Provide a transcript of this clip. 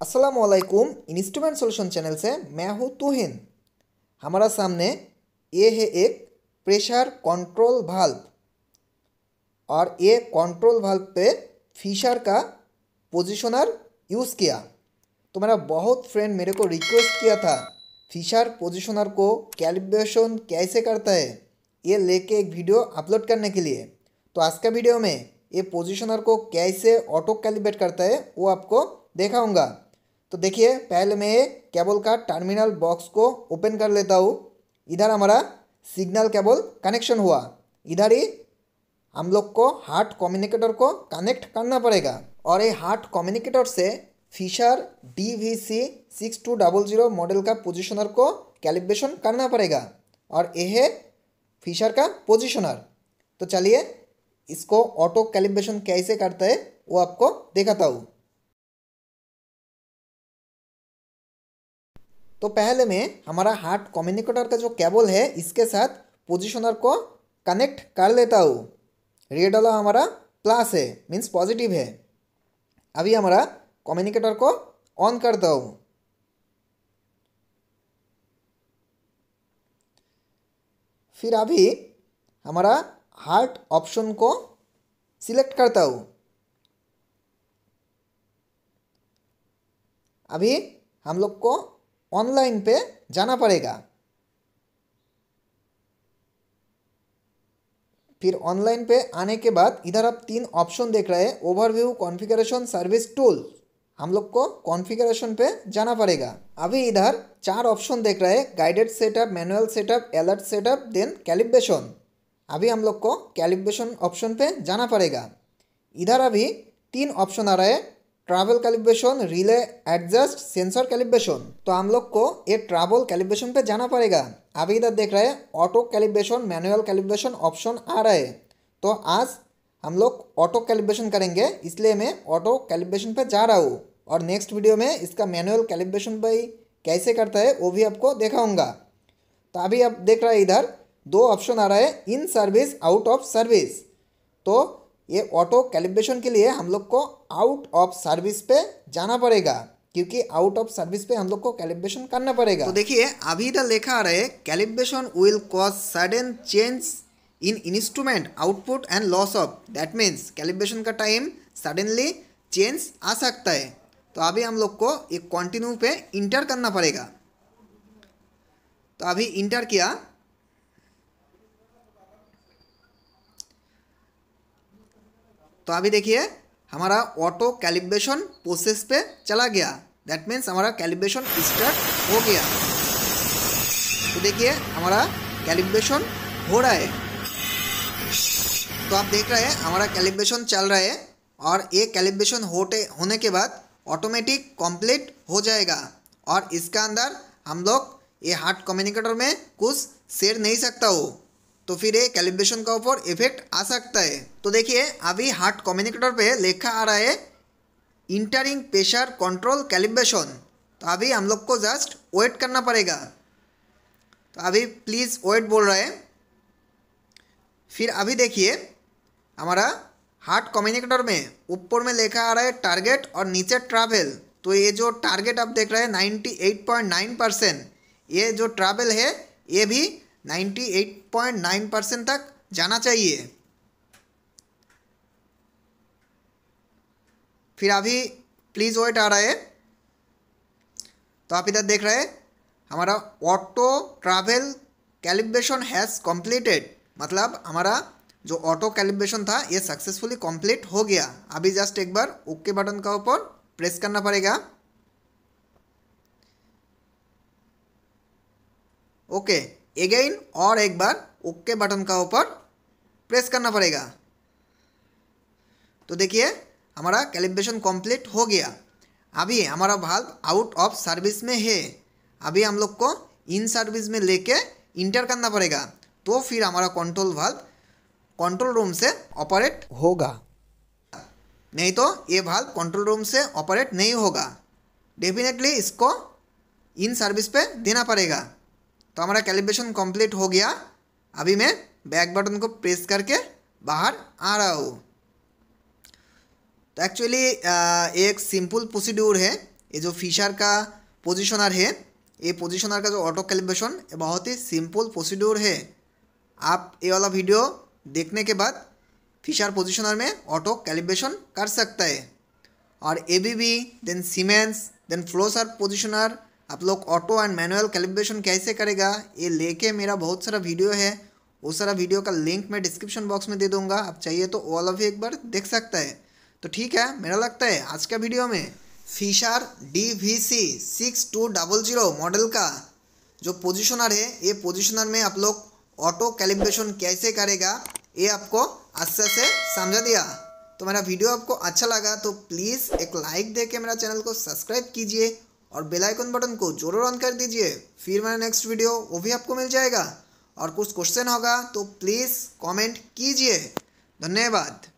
असलकुम instrument solution channel से मैं हूँ तुहिन हमारा सामने ये है एक प्रेशर कंट्रोल वाल्व और ये कंट्रोल वाल्व पे फिशर का पोजिशनर यूज़ किया तो मेरा बहुत फ्रेंड मेरे को रिक्वेस्ट किया था फिशर पोजिशनर को कैलिब्रेशन कैसे करता है ये लेके एक वीडियो अपलोड करने के लिए तो आज का वीडियो में ये पोजिशनर को कैसे ऑटो कैलिब्रेट करता है वो आपको देखाऊंगा तो देखिए पहले मैं केबल का टर्मिनल बॉक्स को ओपन कर लेता हूँ इधर हमारा सिग्नल केबल कनेक्शन हुआ इधर ही हम लोग को हार्ट कम्युनिकेटर को कनेक्ट करना पड़ेगा और ये हार्ट कम्युनिकेटर से Fisher D V C six two double zero model का पोजिशनर को कैलिब्रेशन करना पड़ेगा और यह है फिशर का पोजिशनर तो चलिए इसको ऑटो कैलिब्रेशन कैसे करता है वो आपको देखाता हूँ तो पहले में हमारा हार्ट कम्युनिकेटर का जो केबल है इसके साथ पोजिशनर को कनेक्ट कर लेता हूँ रेड वाला हमारा प्लस है मीन्स पॉजिटिव है अभी हमारा कम्युनिकेटर को ऑन करता हूँ फिर अभी हमारा हार्ट ऑप्शन को सिलेक्ट करता हूँ अभी हम लोग को ऑनलाइन पे जाना पड़ेगा फिर ऑनलाइन पे आने के बाद इधर आप तीन ऑप्शन देख रहे हैं ओवरव्यू कॉन्फ़िगरेशन सर्विस टूल हम लोग को कॉन्फ़िगरेशन पे जाना पड़ेगा अभी इधर चार ऑप्शन देख रहे हैं guided setup manual setup alert setup then calibration अभी हम लोग को कैलिब्रेशन ऑप्शन पे जाना पड़ेगा इधर अभी तीन ऑप्शन आ रहे हैं travel calibration relay adjust sensor calibration तो हम लोग को ये ट्रैवल कैलिब्रेशन पे जाना पड़ेगा अभी इधर देख रहे हैं auto calibration manual calibration option आ रहा है तो आज हम लोग ऑटो कैलिब्रेशन करेंगे इसलिए मैं ऑटो कैलिब्रेशन पे जा रहा हूँ और नेक्स्ट वीडियो में इसका मैनुअल कैलिब्रेशन भाई कैसे करता है वो भी आपको देखाऊँगा तो अभी आप देख रहे हैं इधर दो ऑप्शन आ रहा है in service out of service तो ये ऑटो कैलिब्रेशन के लिए हम लोग को आउट ऑफ सर्विस पे जाना पड़ेगा क्योंकि आउट ऑफ सर्विस पे हम लोग को कैलिब्रेशन करना पड़ेगा तो देखिए अभी तो लिखा आ रहा है calibration will cause sudden change in instrument output and loss of that means calibration का टाइम सडनली चेंज आ सकता है तो अभी हम लोग को एक कॉन्टिन्यू पे इंटर करना पड़ेगा तो अभी इंटर किया तो अभी देखिए हमारा ऑटो कैलिब्रेशन प्रोसेस पे चला गया दैट मीन्स हमारा कैलिब्रेशन स्टार्ट हो गया तो देखिए हमारा कैलिब्रेशन हो रहा है तो आप देख रहे हैं हमारा कैलिब्रेशन चल रहा है और ये कैलिब्रेशन होते होने के बाद ऑटोमेटिक कंप्लीट हो जाएगा और इसका अंदर हम लोग ये हार्ट कम्युनिकेटर में कुछ शेयर नहीं सकता हूँ तो फिर ये कैलिब्रेशन का ऊपर इफेक्ट आ सकता है तो देखिए अभी हार्ट कम्युनिकेटर पे लिखा आ रहा है इंटरिंग प्रेशर कंट्रोल कैलिब्रेशन तो अभी हम लोग को जस्ट वेट करना पड़ेगा तो अभी प्लीज़ वेट बोल रहा है फिर अभी देखिए हमारा हार्ट कम्युनिकेटर में ऊपर में लिखा आ रहा है टारगेट और नीचे ट्रैवल तो ये जो टारगेट आप देख रहे हैं नाइन परसेंट ये जो ट्रैवल है ये भी 98.9 परसेंट तक जाना चाहिए फिर अभी प्लीज़ वेट आ रहा है तो आप इधर देख रहे हैं हमारा auto travel calibration has completed मतलब हमारा जो ऑटो कैलिब्रेशन था ये सक्सेसफुली कंप्लीट हो गया अभी जस्ट एक बार ओके बटन का ऊपर प्रेस करना पड़ेगा ओके okay. अगेन और एक बार ओके बटन का ऊपर प्रेस करना पड़ेगा तो देखिए हमारा कैलिब्रेशन कंप्लीट हो गया अभी हमारा भाल्व आउट ऑफ सर्विस में है अभी हम लोग को इन सर्विस में लेके इंटर करना पड़ेगा तो फिर हमारा कंट्रोल वाल्व कंट्रोल रूम से ऑपरेट होगा नहीं तो ये वाल्व कंट्रोल रूम से ऑपरेट नहीं होगा डेफिनेटली इसको इन सर्विस पे देना पड़ेगा तो हमारा कैलिब्रेशन कंप्लीट हो गया अभी मैं बैक बटन को प्रेस करके बाहर आ रहा हूँ तो एक्चुअली एक सिंपल प्रोसीड्यूर है ये जो फिशर का पोजिशनर है ये पोजिशनर का जो ऑटो कैलिब्रेशन ये बहुत ही सिंपल प्रोसीड्यूर है आप ये वाला वीडियो देखने के बाद फिशर पोजिशनर में ऑटो कैलिब्रेशन कर सकता है और A B B then Siemens then Flowserve positioner आप लोग ऑटो एंड मैनुअल कैलिब्रेशन कैसे करेगा ये लेके मेरा बहुत सारा वीडियो है वो सारा वीडियो का लिंक मैं डिस्क्रिप्शन बॉक्स में दे दूंगा आप चाहिए तो ऑल ऑफ एक बार देख सकता है तो ठीक है मेरा लगता है आज का वीडियो में Fisher D V C six two double zero model का जो पोजिशनर है ये पोजिशनर में आप लोग ऑटो कैलिब्रेशन कैसे करेगा ये आपको अच्छे से समझा दिया तो मेरा वीडियो आपको अच्छा लगा तो प्लीज़ एक लाइक दे के मेरा चैनल को सब्सक्राइब कीजिए और बेल आइकन बटन को जरूर ऑन कर दीजिए फिर मेरा नेक्स्ट वीडियो वो भी आपको मिल जाएगा और कुछ क्वेश्चन होगा तो प्लीज़ कमेंट कीजिए धन्यवाद